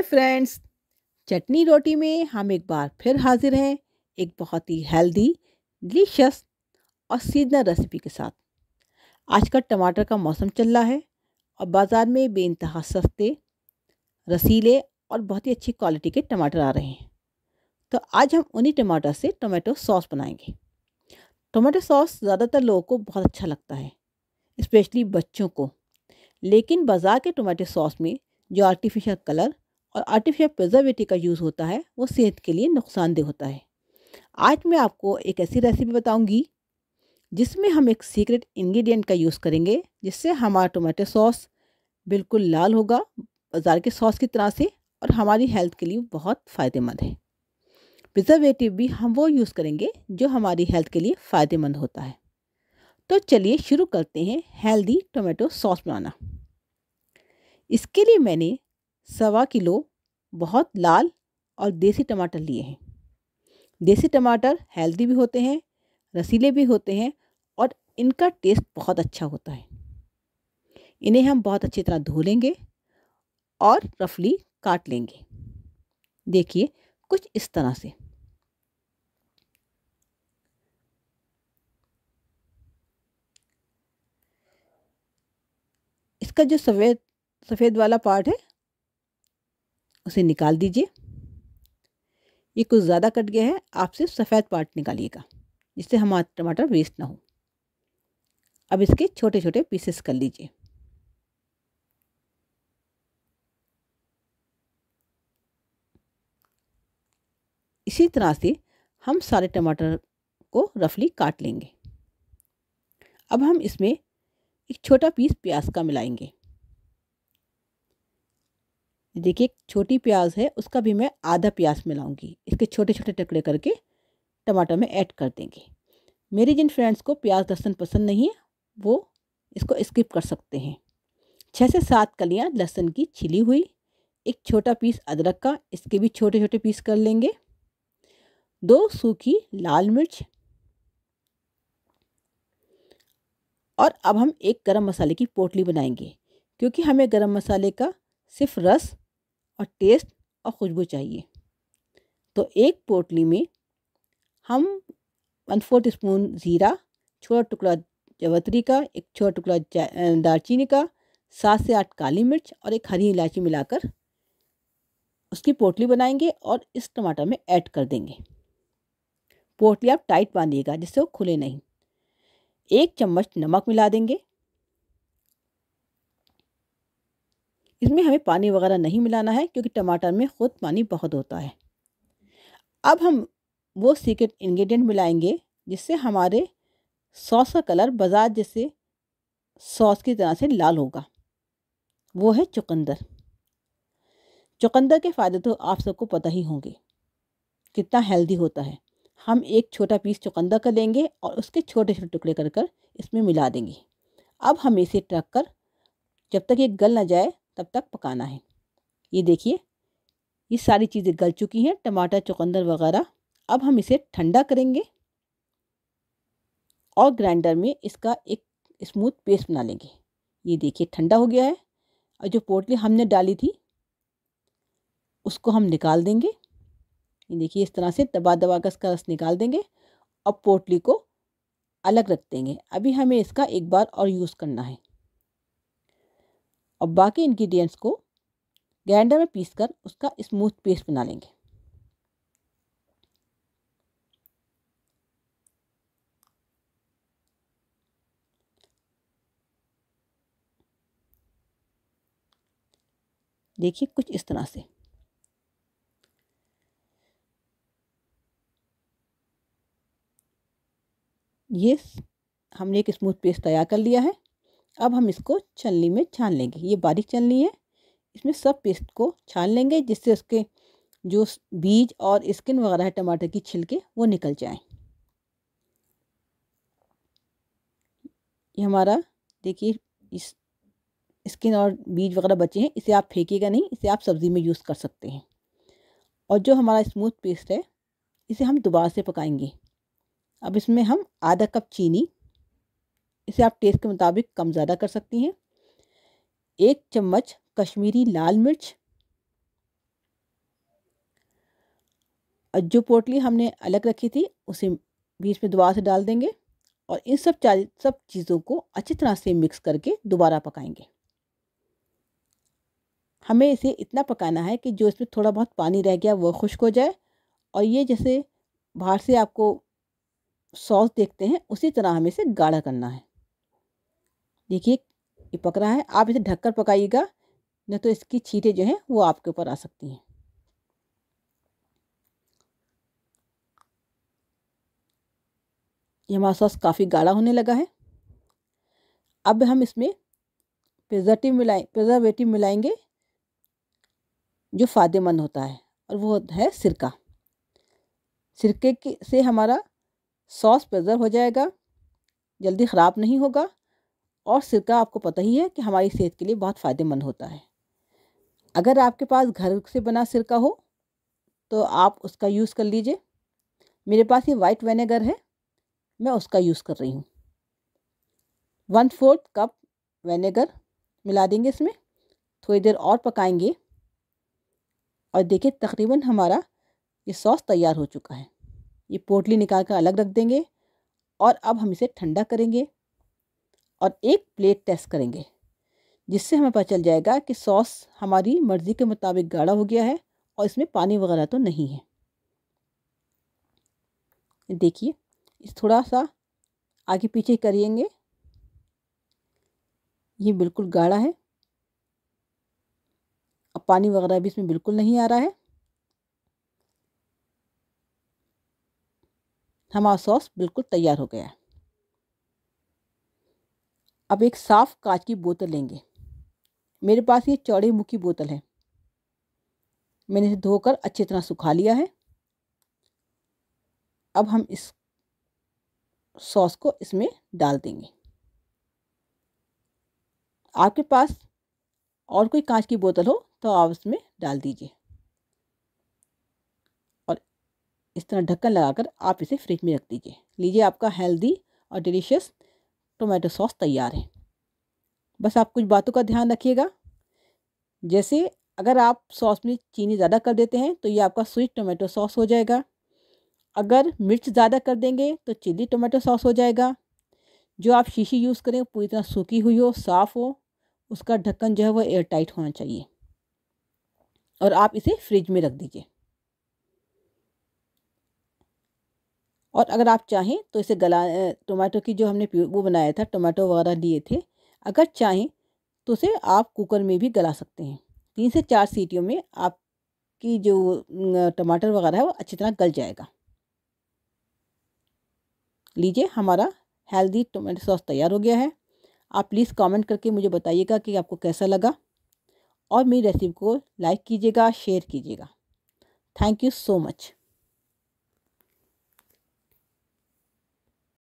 hi friends चटनी रोटी में हम एक बार फिर हाजिर हैं एक बहुत ही हेल्दी डिलीशियस और सीजनल रेसिपी के साथ आज टमाटर का मौसम चल रहा है और बाज़ार में बेानतहा सस्ते रसीले और बहुत ही अच्छी क्वालिटी के टमाटर आ रहे हैं तो आज हम उन्हीं टमाटर से टोमेटो सॉस बनाएंगे टोमेटो सॉस ज़्यादातर लोगों को बहुत अच्छा लगता है स्पेशली बच्चों को लेकिन बाज़ार के टोमेटो सॉस में जो आर्टिफिशियल कलर और आर्टिफिशियल प्रिजर्वेटिव का यूज़ होता है वो सेहत के लिए नुकसानदेह होता है आज मैं आपको एक ऐसी रेसिपी बताऊंगी जिसमें हम एक सीक्रेट इंग्रेडिएंट का यूज़ करेंगे जिससे हमारा टोमेटो सॉस बिल्कुल लाल होगा बाज़ार के सॉस की तरह से और हमारी हेल्थ के लिए बहुत फ़ायदेमंद है प्रिजर्वेटिव भी हम वो यूज़ करेंगे जो हमारी हेल्थ के लिए फ़ायदेमंद होता है तो चलिए शुरू करते हैं हेल्दी टोमेटो सॉस बनाना इसके लिए मैंने सवा किलो बहुत लाल और देसी टमाटर लिए हैं देसी टमाटर हेल्दी भी होते हैं रसीले भी होते हैं और इनका टेस्ट बहुत अच्छा होता है इन्हें हम बहुत अच्छी तरह धो लेंगे और रफली काट लेंगे देखिए कुछ इस तरह से इसका जो सफ़ेद सफ़ेद वाला पार्ट है उसे निकाल दीजिए ये कुछ ज़्यादा कट गया है आप सिर्फ सफ़ेद पार्ट निकालिएगा जिससे हमारा टमाटर वेस्ट ना हो अब इसके छोटे छोटे पीसेस कर लीजिए इसी तरह से हम सारे टमाटर को रफली काट लेंगे अब हम इसमें एक छोटा पीस प्याज का मिलाएंगे देखिए एक छोटी प्याज है उसका भी मैं आधा प्याज मिलाऊंगी इसके छोटे छोटे टुकड़े करके टमाटर में ऐड कर देंगे मेरे जिन फ्रेंड्स को प्याज लहसुन पसंद नहीं है वो इसको स्किप कर सकते हैं छः से सात कलियाँ लहसुन की छिली हुई एक छोटा पीस अदरक का इसके भी छोटे छोटे पीस कर लेंगे दो सूखी लाल मिर्च और अब हम एक गरम मसाले की पोटली बनाएंगे क्योंकि हमें गरम मसाले का सिर्फ रस और टेस्ट और खुशबू चाहिए तो एक पोटली में हम वन फोर्थ स्पून ज़ीरा छोटा टुकड़ा जवतरी का एक छोटा टुकड़ा दालचीनी का सात से आठ काली मिर्च और एक हरी इलायची मिलाकर उसकी पोटली बनाएंगे और इस टमाटर में ऐड कर देंगे पोटली आप टाइट बांधिएगा जिससे वो खुले नहीं एक चम्मच नमक मिला देंगे इसमें हमें पानी वगैरह नहीं मिलाना है क्योंकि टमाटर में ख़ुद पानी बहुत होता है अब हम वो सीक्रेट इंग्रेडिएंट मिलाएंगे जिससे हमारे सॉस का कलर बाजार जैसे सॉस की तरह से लाल होगा वो है चुकंदर चुकंदर के फ़ायदे तो आप सबको पता ही होंगे कितना हेल्दी होता है हम एक छोटा पीस चुकंदर का लेंगे और उसके छोटे छोटे टुकड़े कर कर इसमें मिला देंगे अब हम इसे ट्रक कर जब तक ये गल ना जाए तब तक पकाना है ये देखिए ये सारी चीज़ें गल चुकी हैं टमाटर चुकंदर वगैरह अब हम इसे ठंडा करेंगे और ग्राइंडर में इसका एक स्मूथ पेस्ट बना लेंगे ये देखिए ठंडा हो गया है और जो पोटली हमने डाली थी उसको हम निकाल देंगे ये देखिए इस तरह से दबा दबा कर इसका रस निकाल देंगे और पोटली को अलग रख देंगे अभी हमें इसका एक बार और यूज़ करना है और बाकी इन्ग्रीडियंट्स को ग्राइंडर में पीस कर उसका स्मूथ पेस्ट बना लेंगे देखिए कुछ इस तरह से ये हमने एक स्मूथ पेस्ट तैयार कर लिया है अब हम इसको छलनी में छान लेंगे ये बारीक छलनी है इसमें सब पेस्ट को छान लेंगे जिससे उसके जो बीज और स्किन वगैरह है टमाटर की छिलके वो निकल जाएं ये हमारा देखिए इस स्किन और बीज वगैरह बचे हैं इसे आप फेंकेगा नहीं इसे आप सब्ज़ी में यूज़ कर सकते हैं और जो हमारा स्मूथ पेस्ट है इसे हम दोबारा से पकाएंगे अब इसमें हम आधा कप चीनी इसे आप टेस्ट के मुताबिक कम ज़्यादा कर सकती हैं एक चम्मच कश्मीरी लाल मिर्च जो पोटली हमने अलग रखी थी उसे बीच में दोबारा से डाल देंगे और इन सब सब चीज़ों को अच्छी तरह से मिक्स करके दोबारा पकाएंगे हमें इसे इतना पकाना है कि जो इसमें थोड़ा बहुत पानी रह गया वह खुश्क हो जाए और ये जैसे बाहर से आपको सॉस देखते हैं उसी तरह हमें इसे गाढ़ा करना है देखिए ये पक रहा है आप इसे ढककर पकाइएगा नहीं तो इसकी छीटें जो हैं वो आपके ऊपर आ सकती हैं ये हमारा सॉस काफ़ी गाढ़ा होने लगा है अब हम इसमें प्रिजर्टिव मिलाए प्रिजर्वेटिव मिलाएंगे जो फ़ायदेमंद होता है और वो है सिरका सिरके के से हमारा सॉस प्रिजर्व हो जाएगा जल्दी ख़राब नहीं होगा और सिरका आपको पता ही है कि हमारी सेहत के लिए बहुत फ़ायदेमंद होता है अगर आपके पास घर से बना सिरका हो तो आप उसका यूज़ कर लीजिए मेरे पास ये वाइट वेनेगर है मैं उसका यूज़ कर रही हूँ वन फोर्थ कप वेनेगर मिला देंगे इसमें थोड़ी देर और पकाएंगे और देखिए तकरीबन हमारा ये सॉस तैयार हो चुका है ये पोटली निकाल कर अलग रख देंगे और अब हम इसे ठंडा करेंगे और एक प्लेट टेस्ट करेंगे जिससे हमें पता चल जाएगा कि सॉस हमारी मर्ज़ी के मुताबिक गाढ़ा हो गया है और इसमें पानी वगैरह तो नहीं है देखिए इस थोड़ा सा आगे पीछे करेंगे ये बिल्कुल गाढ़ा है अब पानी वगैरह भी इसमें बिल्कुल नहीं आ रहा है हमारा सॉस बिल्कुल तैयार हो गया है अब एक साफ़ कांच की बोतल लेंगे मेरे पास ये चौड़े मुँह की बोतल है मैंने इसे धोकर अच्छी तरह सुखा लिया है अब हम इस सॉस को इसमें डाल देंगे आपके पास और कोई कांच की बोतल हो तो आप इसमें डाल दीजिए और इस तरह ढक्कन लगाकर आप इसे फ्रिज में रख दीजिए लीजिए आपका हेल्दी और डिलीशियस टोमेटो सॉस तैयार है बस आप कुछ बातों का ध्यान रखिएगा जैसे अगर आप सॉस में चीनी ज़्यादा कर देते हैं तो ये आपका स्वीट टोमेटो सॉस हो जाएगा अगर मिर्च ज़्यादा कर देंगे तो चिली टोमेटो सॉस हो जाएगा जो आप शीशी यूज़ करें पूरी तरह सूखी हुई हो साफ़ हो उसका ढक्कन जो है वो एयर टाइट होना चाहिए और आप इसे फ्रिज में रख दीजिए और अगर आप चाहें तो इसे गला टमाटो की जो हमने वो बनाया था टमाटो वगैरह लिए थे अगर चाहें तो उसे आप कुकर में भी गला सकते हैं तीन से चार सीटियों में आपकी जो टमाटर वगैरह है वो अच्छी तरह गल जाएगा लीजिए हमारा हेल्दी टोमेटो सॉस तैयार हो गया है आप प्लीज़ कमेंट करके मुझे बताइएगा कि आपको कैसा लगा और मेरी रेसिपी को लाइक कीजिएगा शेयर कीजिएगा थैंक यू सो मच